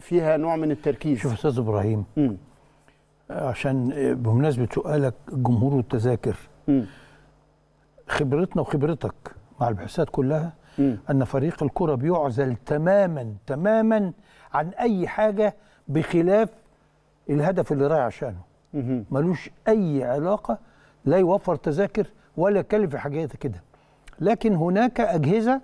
فيها نوع من التركيز شوف استاذ ابراهيم مم. عشان بمناسبه سؤالك الجمهور والتذاكر خبرتنا وخبرتك مع البحوثات كلها مم. ان فريق الكره بيعزل تماما تماما عن اي حاجه بخلاف الهدف اللي رايح عشانه مم. ملوش اي علاقه لا يوفر تذاكر ولا يكلف حاجات كده لكن هناك اجهزه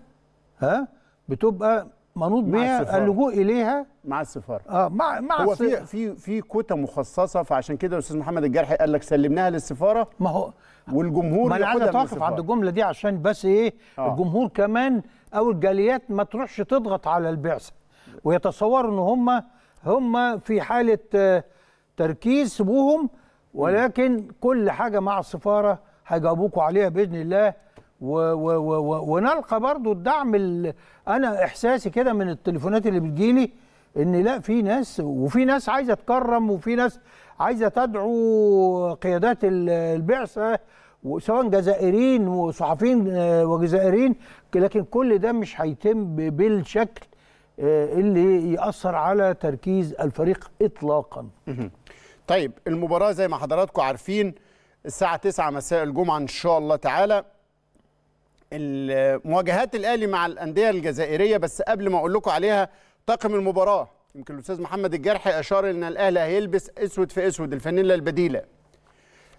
ها بتبقى منوط بيها اللجوء اليها مع السفاره اه مع مع هو في في في كوتا مخصصه فعشان كده الاستاذ محمد الجرحي قال لك سلمناها للسفاره ما هو والجمهور ما انا عايز اتوقف عند الجمله دي عشان بس ايه آه. الجمهور كمان او الجاليات ما تروحش تضغط على البعثه ويتصوروا ان هم هم في حاله آه، تركيز سيبوهم ولكن كل حاجه مع السفاره هيجاوبوكوا عليها باذن الله و و و ونلقى برضو الدعم انا احساسي كده من التليفونات اللي بتجيلي ان لا في ناس وفي ناس عايزه تكرم وفي ناس عايزه تدعو قيادات البعثه سواء جزائريين وصحفيين آه، وجزائريين لكن كل ده مش هيتم بالشكل آه، اللي ياثر على تركيز الفريق اطلاقا. طيب المباراه زي ما حضراتكم عارفين الساعه 9 مساء الجمعه ان شاء الله تعالى مواجهات الاهلي مع الانديه الجزائريه بس قبل ما اقول لكم عليها طاقم المباراه يمكن الاستاذ محمد الجرحي اشار ان الاهلي هيلبس اسود في اسود الفانيلا البديله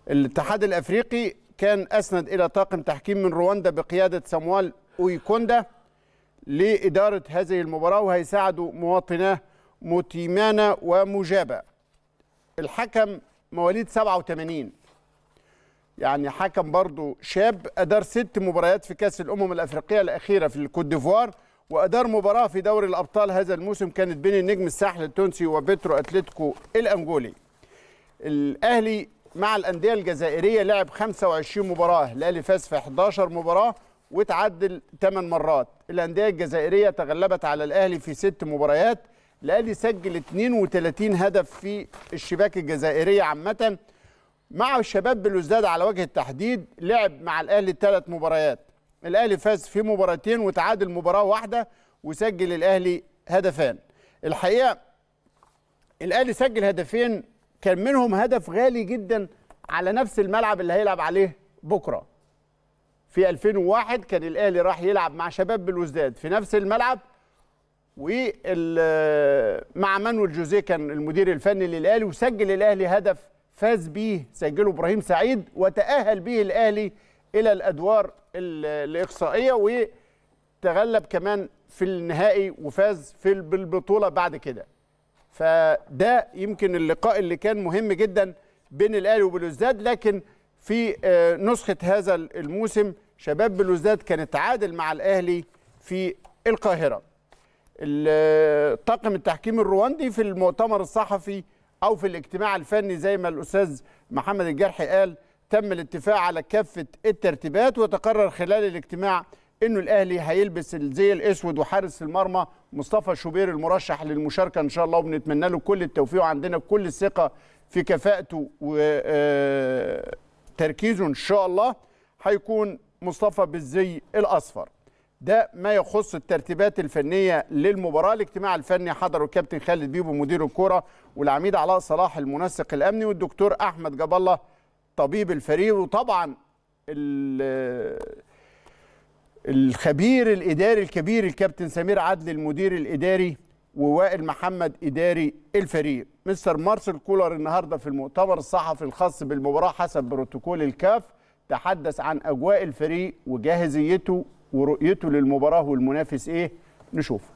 الاتحاد الافريقي كان اسند الى طاقم تحكيم من رواندا بقياده سموال اويكوندا لاداره هذه المباراه وهيساعدوا مواطناه موتيمانا ومجابه الحكم مواليد 87 يعني حكم برضو شاب أدار ست مباريات في كأس الأمم الأفريقية الأخيرة في الكوت ديفوار وأدار مباراة في دوري الأبطال هذا الموسم كانت بين النجم الساحل التونسي وبترو أتلتيكو الأنجولي الأهلي مع الأندية الجزائرية لعب 25 مباراة الأهلي فاز في 11 مباراة وتعدل 8 مرات الأندية الجزائرية تغلبت على الأهلي في 6 مباريات الأهلي سجل 32 هدف في الشباك الجزائرية عامةً مع الشباب بلوزداد على وجه التحديد لعب مع الاهلي ثلاث مباريات الاهلي فاز في مباراتين وتعادل مباراه واحده وسجل الاهلي هدفان الحقيقه الاهلي سجل هدفين كان منهم هدف غالي جدا على نفس الملعب اللي هيلعب عليه بكره في 2001 كان الاهلي راح يلعب مع شباب بلوزداد في نفس الملعب ومع مانويل جوزيه كان المدير الفني للاهلي وسجل الاهلي هدف فاز بيه سجله ابراهيم سعيد وتاهل به الاهلي الى الادوار الاقصائيه وتغلب كمان في النهائي وفاز في بالبطوله بعد كده فده يمكن اللقاء اللي كان مهم جدا بين الاهلي وبلوزداد لكن في آه، نسخه هذا الموسم شباب بلوزداد كان اتعادل مع الاهلي في القاهره آه، طاقم التحكيم الرواندي في المؤتمر الصحفي او في الاجتماع الفني زي ما الاستاذ محمد الجرحي قال تم الاتفاق على كافه الترتيبات وتقرر خلال الاجتماع انه الاهلي هيلبس الزي الاسود وحارس المرمى مصطفى شوبير المرشح للمشاركه ان شاء الله وبنتمنى له كل التوفيق وعندنا كل الثقه في كفاءته وتركيزه آه، ان شاء الله هيكون مصطفى بالزي الاصفر ده ما يخص الترتيبات الفنيه للمباراه الاجتماع الفني حضره الكابتن خالد بيبو مدير الكوره والعميد علاء صلاح المنسق الامني والدكتور احمد جاب الله طبيب الفريق وطبعا الخبير الاداري الكبير الكابتن سمير عدل المدير الاداري ووائل محمد اداري الفريق مستر مارسل كولر النهارده في المؤتمر الصحفي الخاص بالمباراه حسب بروتوكول الكاف تحدث عن اجواء الفريق وجاهزيته ورؤيته للمباراه والمنافس ايه نشوفه